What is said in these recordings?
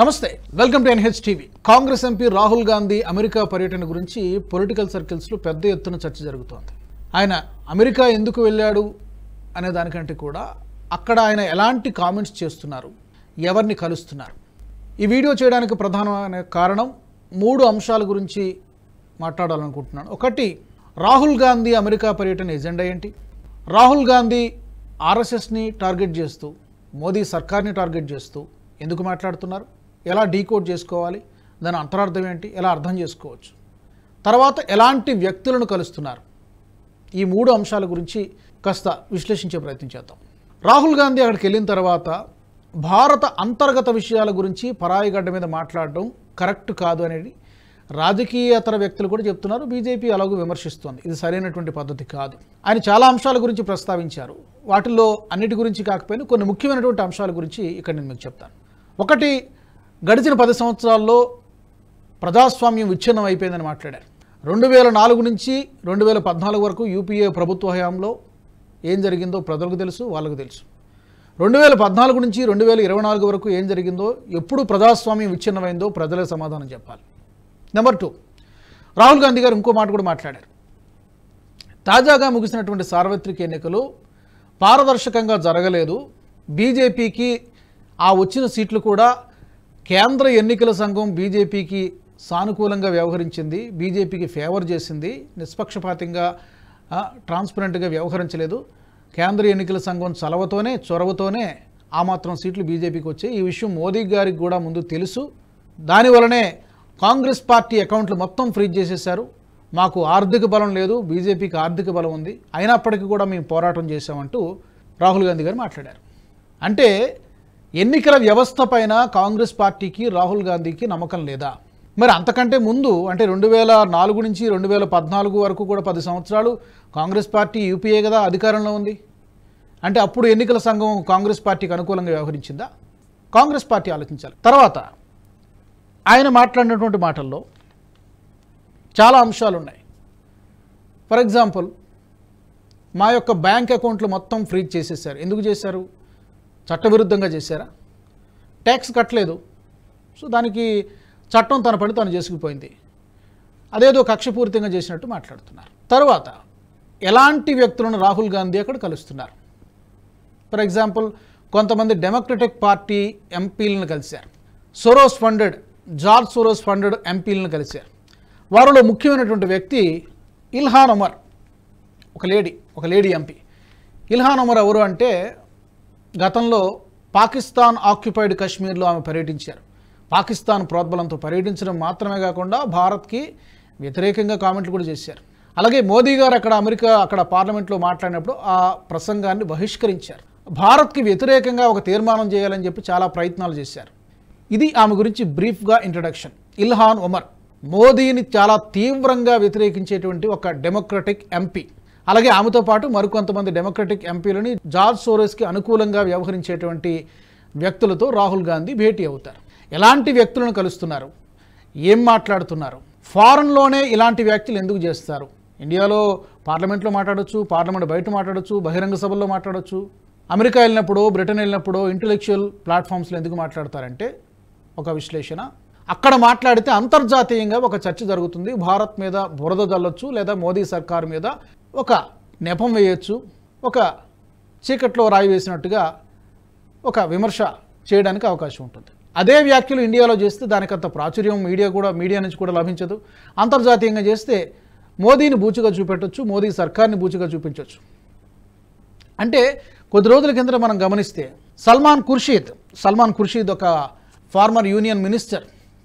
నమస్తే welcome to NH TV Congress MP Rahul Gandhi America పర్యటన గురించి పొలిటికల్ సర్కిల్స్లో పెద్ద ఎత్తున చర్చ జరుగుతోంది ఆయన అమెరికా ఎందుకు వెళ్ళాడు అనే దానికంటే కూడా అక్కడ ఆయన ఎలాంటి కామెంట్స్ చేస్తున్నారు ఎవరిని కలుస్తున్నారు ఈ వీడియో చేయడానికి ప్రధానమైన కారణం మూడు అంశాల గురించి మాట్లాడాలనుకుంటున్నాను ఒకటి రాహుల్ గాంధీ అమెరికా పర్యటన ఎజెండా ఏంటి రాహుల్ గాంధీ ఆర్ఎస్ఎస్ని టార్గెట్ చేస్తూ మోదీ సర్కార్ని టార్గెట్ చేస్తూ ఎందుకు మాట్లాడుతున్నారు ఎలా డీకోడ్ చేసుకోవాలి దాని అంతరార్థం ఏంటి ఎలా అర్థం చేసుకోవచ్చు తర్వాత ఎలాంటి వ్యక్తులను కలుస్తున్నారు ఈ మూడు అంశాల గురించి కాస్త విశ్లేషించే ప్రయత్నం చేద్దాం రాహుల్ గాంధీ అక్కడికి వెళ్ళిన తర్వాత భారత అంతర్గత విషయాల గురించి పరాయి గడ్డ మీద మాట్లాడడం కరెక్ట్ కాదు అనేది రాజకీయేతర వ్యక్తులు కూడా చెప్తున్నారు బీజేపీ అలాగూ విమర్శిస్తోంది ఇది సరైనటువంటి పద్ధతి కాదు ఆయన చాలా అంశాల గురించి ప్రస్తావించారు వాటిల్లో అన్నిటి గురించి కాకపోయినా కొన్ని ముఖ్యమైనటువంటి అంశాల గురించి ఇక్కడ నేను మీకు చెప్తాను ఒకటి గడిచిన పది సంవత్సరాల్లో ప్రజాస్వామ్యం విచ్ఛిన్నం అయిపోయిందని మాట్లాడారు రెండు వేల నాలుగు నుంచి రెండు వేల పద్నాలుగు వరకు యూపీఏ ప్రభుత్వ హయాంలో ఏం జరిగిందో ప్రజలకు తెలుసు వాళ్ళకు తెలుసు రెండు వేల పద్నాలుగు నుంచి రెండు వేల ఇరవై నాలుగు వరకు ఏం జరిగిందో ఎప్పుడు ప్రజాస్వామ్యం విచ్ఛిన్నమైందో ప్రజలే సమాధానం చెప్పాలి నెంబర్ టూ రాహుల్ గాంధీ గారు ఇంకో మాట కూడా మాట్లాడారు తాజాగా ముగిసినటువంటి సార్వత్రిక ఎన్నికలు పారదర్శకంగా జరగలేదు బీజేపీకి ఆ వచ్చిన సీట్లు కూడా కేంద్ర ఎన్నికల సంఘం బీజేపీకి సానుకూలంగా వ్యవహరించింది బీజేపీకి ఫేవర్ చేసింది నిష్పక్షపాతంగా ట్రాన్స్పరెంట్గా వ్యవహరించలేదు కేంద్ర ఎన్నికల సంఘం చలవతోనే చొరవతోనే ఆ మాత్రం సీట్లు బీజేపీకి వచ్చాయి ఈ విషయం మోదీ గారికి కూడా ముందు తెలుసు దానివలనే కాంగ్రెస్ పార్టీ అకౌంట్లు మొత్తం ఫ్రీజ్ చేసేశారు మాకు ఆర్థిక బలం లేదు బీజేపీకి ఆర్థిక బలం ఉంది అయినప్పటికీ కూడా మేము పోరాటం చేశామంటూ రాహుల్ గాంధీ గారు మాట్లాడారు అంటే ఎన్నికల వ్యవస్థ పైన కాంగ్రెస్ పార్టీకి రాహుల్ గాంధీకి నమ్మకం లేదా మరి అంతకంటే ముందు అంటే రెండు వేల నాలుగు నుంచి రెండు వేల పద్నాలుగు వరకు కూడా పది సంవత్సరాలు కాంగ్రెస్ పార్టీ యూపీఏ కదా అధికారంలో ఉంది అంటే అప్పుడు ఎన్నికల సంఘం కాంగ్రెస్ పార్టీకి అనుకూలంగా వ్యవహరించిందా కాంగ్రెస్ పార్టీ ఆలోచించాలి తర్వాత ఆయన మాట్లాడినటువంటి మాటల్లో చాలా అంశాలు ఉన్నాయి ఫర్ ఎగ్జాంపుల్ మా యొక్క బ్యాంక్ అకౌంట్లు మొత్తం ఫ్రీజ్ చేసేసారు ఎందుకు చేశారు చట్టవిరుద్ధంగా చేశారా ట్యాక్స్ కట్టలేదు సో దానికి చట్టం తన పని తను చేసుకుపోయింది అదేదో కక్షపూరితంగా చేసినట్టు మాట్లాడుతున్నారు తర్వాత ఎలాంటి వ్యక్తులను రాహుల్ గాంధీ అక్కడ కలుస్తున్నారు ఫర్ ఎగ్జాంపుల్ కొంతమంది డెమోక్రటిక్ పార్టీ ఎంపీలను కలిశారు Soros funded George Soros funded ఎంపీలను కలిశారు వారిలో ముఖ్యమైనటువంటి వ్యక్తి ఇల్హాన్ ఒమర్ ఒక లేడీ ఒక లేడీ ఎంపీ ఇల్హాన్ ఒమర్ ఎవరు అంటే గతంలో పాకిస్తాన్ ఆక్యుపైడ్ కశ్మీర్లో ఆమె పర్యటించారు పాకిస్తాన్ ప్రోద్బలంతో పర్యటించడం మాత్రమే కాకుండా భారత్కి వ్యతిరేకంగా కామెంట్లు కూడా చేశారు అలాగే మోదీ గారు అక్కడ అమెరికా అక్కడ పార్లమెంట్లో మాట్లాడినప్పుడు ఆ ప్రసంగాన్ని బహిష్కరించారు భారత్కి వ్యతిరేకంగా ఒక తీర్మానం చేయాలని చెప్పి చాలా ప్రయత్నాలు చేశారు ఇది ఆమె గురించి బ్రీఫ్గా ఇంట్రడక్షన్ ఇల్హాన్ ఉమర్ మోదీని చాలా తీవ్రంగా వ్యతిరేకించేటువంటి ఒక డెమోక్రటిక్ ఎంపీ అలాగే ఆమెతో పాటు మరికొంతమంది డెమోక్రటిక్ ఎంపీలని జార్జ్ సోరెస్కి అనుకూలంగా వ్యవహరించేటువంటి వ్యక్తులతో రాహుల్ గాంధీ భేటీ అవుతారు ఎలాంటి వ్యక్తులను కలుస్తున్నారు ఏం మాట్లాడుతున్నారు ఫారెన్లోనే ఇలాంటి వ్యాఖ్యలు ఎందుకు చేస్తారు ఇండియాలో పార్లమెంట్లో మాట్లాడచ్చు పార్లమెంట్ బయట మాట్లాడచ్చు బహిరంగ సభల్లో మాట్లాడచ్చు అమెరికా వెళ్ళినప్పుడు బ్రిటన్ వెళ్ళినప్పుడు ఇంటలెక్చువల్ ప్లాట్ఫామ్స్లో ఎందుకు మాట్లాడతారంటే ఒక విశ్లేషణ అక్కడ మాట్లాడితే అంతర్జాతీయంగా ఒక చర్చ జరుగుతుంది భారత్ మీద బురద జల్లొచ్చు లేదా మోదీ సర్కార్ మీద ఒక నెపం వేయచ్చు ఒక చీకట్లో రాయి వేసినట్టుగా ఒక విమర్శ చేయడానికి అవకాశం ఉంటుంది అదే వ్యాఖ్యలు ఇండియాలో చేస్తే దానికంత ప్రాచుర్యం మీడియా కూడా మీడియా నుంచి కూడా లభించదు అంతర్జాతీయంగా చేస్తే మోదీని బూచుగా చూపెట్టచ్చు మోదీ సర్కార్ని బూచుగా చూపించవచ్చు అంటే కొద్ది రోజుల కింద మనం గమనిస్తే సల్మాన్ ఖుర్షీద్ సల్మాన్ ఖుర్షీద్ ఒక former union minister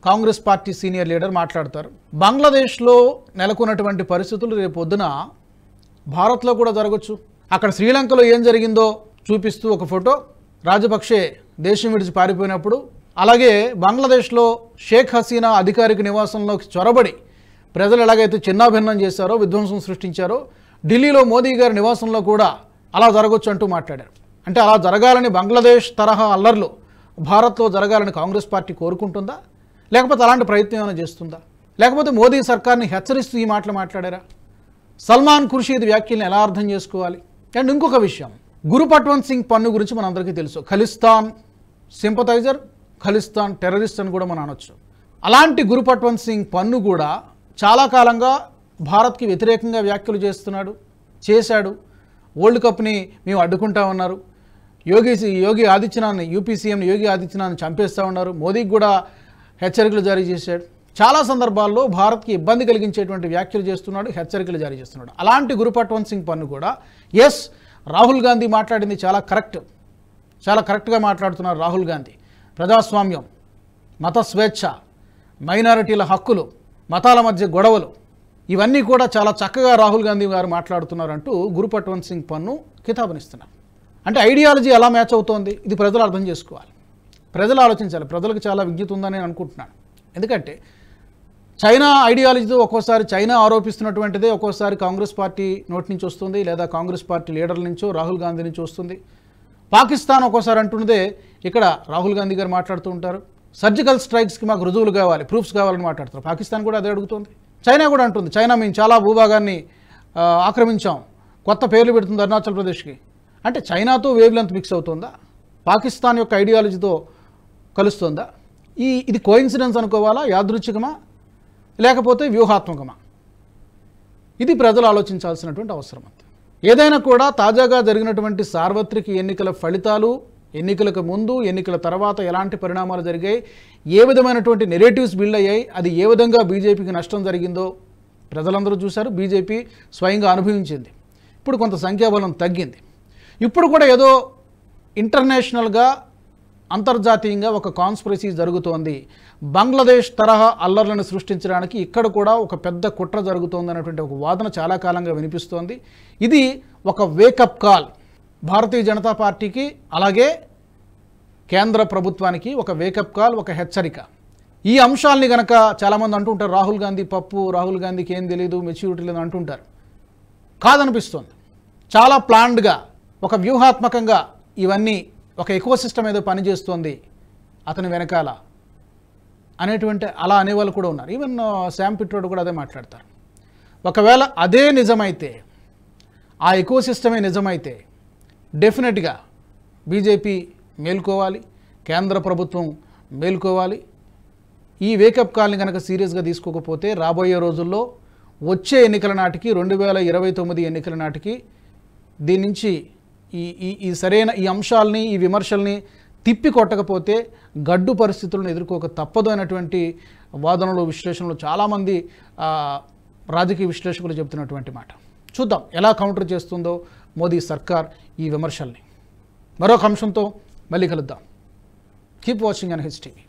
Congress party senior leader మాట్లాడతారు బంగ్లాదేశ్లో నెలకొన్నటువంటి పరిస్థితులు రేపు పొద్దున భారత్లో కూడా జరగచ్చు అక్కడ శ్రీలంకలో ఏం జరిగిందో చూపిస్తూ ఒక ఫోటో రాజపక్షే దేశం విడిచి పారిపోయినప్పుడు అలాగే బంగ్లాదేశ్లో షేక్ హసీనా అధికారిక నివాసంలోకి చొరబడి ప్రజలు ఎలాగైతే చిన్నాభిన్నం చేశారో విధ్వంసం సృష్టించారో ఢిల్లీలో మోదీ గారి నివాసంలో కూడా అలా జరగచ్చు అంటూ మాట్లాడారు అంటే అలా జరగాలని బంగ్లాదేశ్ తరహా అల్లర్లు భారత్లో జరగాలని కాంగ్రెస్ పార్టీ కోరుకుంటుందా లేకపోతే అలాంటి ప్రయత్నం ఏమైనా చేస్తుందా లేకపోతే మోదీ సర్కార్ని హెచ్చరిస్తూ ఈ మాటలు మాట్లాడారా సల్మాన్ ఖుర్షీద్ వ్యాఖ్యలను ఎలా అర్థం చేసుకోవాలి అండ్ ఇంకొక విషయం గురు పట్వంత్ సింగ్ పన్ను గురించి మనందరికీ తెలుసు ఖలిస్తాన్ సింపథైజర్ ఖలిస్తాన్ టెర్రరిస్ట్ అని కూడా మనం అనొచ్చు అలాంటి గురు పట్వంత్ సింగ్ పన్ను కూడా చాలా కాలంగా భారత్కి వ్యతిరేకంగా వ్యాఖ్యలు చేస్తున్నాడు చేశాడు వరల్డ్ కప్ని మేము అడ్డుకుంటా ఉన్నారు యోగి యోగి ఆదిత్యనాథ్ని యూపీ సీఎంని యోగి ఆదిత్యనాథ్ని చంపేస్తూ ఉన్నారు మోదీకి కూడా హెచ్చరికలు జారీ చేశాడు చాలా సందర్భాల్లో భారత్కి ఇబ్బంది కలిగించేటువంటి వ్యాఖ్యలు చేస్తున్నాడు హెచ్చరికలు జారీ చేస్తున్నాడు అలాంటి గురుపట్వంత్ సింగ్ పన్ను కూడా ఎస్ రాహుల్ గాంధీ మాట్లాడింది చాలా కరెక్ట్ చాలా కరెక్ట్గా మాట్లాడుతున్నారు రాహుల్ గాంధీ ప్రజాస్వామ్యం మత స్వేచ్ఛ మైనారిటీల హక్కులు మతాల మధ్య గొడవలు ఇవన్నీ కూడా చాలా చక్కగా రాహుల్ గాంధీ గారు మాట్లాడుతున్నారంటూ గురుపట్వంత్ సింగ్ పన్ను కితాబనిస్తున్నారు అంటే ఐడియాలజీ ఎలా మ్యాచ్ అవుతోంది ఇది ప్రజలు అర్థం చేసుకోవాలి ప్రజలు ఆలోచించాలి ప్రజలకు చాలా విద్యుత్ ఉందని అనుకుంటున్నాను ఎందుకంటే చైనా ఐడియాలజీతో ఒక్కోసారి చైనా ఆరోపిస్తున్నటువంటిదే ఒక్కోసారి కాంగ్రెస్ పార్టీ నోటి నుంచి వస్తుంది లేదా కాంగ్రెస్ పార్టీ లీడర్ల నుంచో రాహుల్ గాంధీ నుంచి వస్తుంది పాకిస్తాన్ ఒక్కోసారి అంటున్నదే ఇక్కడ రాహుల్ గాంధీ గారు మాట్లాడుతూ ఉంటారు సర్జికల్ స్ట్రైక్స్కి మాకు రుజువులు కావాలి ప్రూఫ్స్ కావాలని మాట్లాడతారు పాకిస్తాన్ కూడా అదే అడుగుతుంది చైనా కూడా అంటుంది చైనా మేము చాలా భూభాగాన్ని ఆక్రమించాం కొత్త పేర్లు పెడుతుంది అరుణాచల్ ప్రదేశ్కి అంటే చైనాతో వేవ్ లెంత్ మిక్స్ అవుతుందా పాకిస్తాన్ యొక్క ఐడియాలజీతో కలుస్తుందా ఈ ఇది కోయిన్సిడెన్స్ అనుకోవాలా యాదృచ్ఛికమా లేకపోతే వ్యూహాత్మకమా ఇది ప్రజలు ఆలోచించాల్సినటువంటి అవసరం అంతే ఏదైనా కూడా తాజాగా జరిగినటువంటి సార్వత్రిక ఎన్నికల ఫలితాలు ఎన్నికలకు ముందు ఎన్నికల తర్వాత ఎలాంటి పరిణామాలు జరిగాయి ఏ విధమైనటువంటి నెరేటివ్స్ బిల్డ్ అయ్యాయి అది ఏ విధంగా బీజేపీకి నష్టం జరిగిందో ప్రజలందరూ చూశారు బీజేపీ స్వయంగా అనుభవించింది ఇప్పుడు కొంత సంఖ్యాబలం తగ్గింది ఇప్పుడు కూడా ఏదో ఇంటర్నేషనల్గా అంతర్జాతీయంగా ఒక కాన్స్పిరసీ జరుగుతోంది బంగ్లాదేశ్ తరహా అల్లర్లను సృష్టించడానికి ఇక్కడ కూడా ఒక పెద్ద కుట్ర జరుగుతోంది అనేటువంటి ఒక వాదన చాలా కాలంగా వినిపిస్తోంది ఇది ఒక వేకప్ కాల్ భారతీయ జనతా పార్టీకి అలాగే కేంద్ర ప్రభుత్వానికి ఒక వేకప్ కాల్ ఒక హెచ్చరిక ఈ అంశాల్ని కనుక చాలామంది అంటుంటారు రాహుల్ గాంధీ పప్పు రాహుల్ గాంధీకి ఏం తెలియదు మెచ్యూరిటీ లేదు అంటుంటారు కాదనిపిస్తోంది చాలా ప్లాండ్గా ఒక వ్యూహాత్మకంగా ఇవన్నీ ఒక ఎక్కువ సిస్టమ్ ఏదో పనిచేస్తుంది అతని వెనకాల అనేటువంటి అలా అనేవాళ్ళు కూడా ఉన్నారు ఈవెన్ శామ్ పిట్రోడ్ కూడా అదే మాట్లాడతారు ఒకవేళ అదే నిజమైతే ఆ ఎకో సిస్టమే నిజమైతే డెఫినెట్గా బీజేపీ మేల్కోవాలి కేంద్ర ప్రభుత్వం మేల్కోవాలి ఈ వేకప్ కాల్ని కనుక సీరియస్గా తీసుకోకపోతే రాబోయే రోజుల్లో వచ్చే ఎన్నికల నాటికి రెండు వేల ఇరవై తొమ్మిది ఎన్నికల నాటికి దీని నుంచి ఈ ఈ ఈ సరైన ఈ అంశాలని ఈ విమర్శల్ని తిప్పి కొట్టకపోతే గడ్డు పరిస్థితులను ఎదుర్కోక తప్పదు అనేటువంటి వాదనలు విశ్లేషణలు చాలామంది రాజకీయ విశ్లేషకులు చెబుతున్నటువంటి మాట చూద్దాం ఎలా కౌంటర్ చేస్తుందో మోదీ సర్కార్ ఈ విమర్శల్ని మరొక అంశంతో మళ్ళీ కలుద్దాం కీప్ వాచింగ్ అన్ హిస్ టీవీ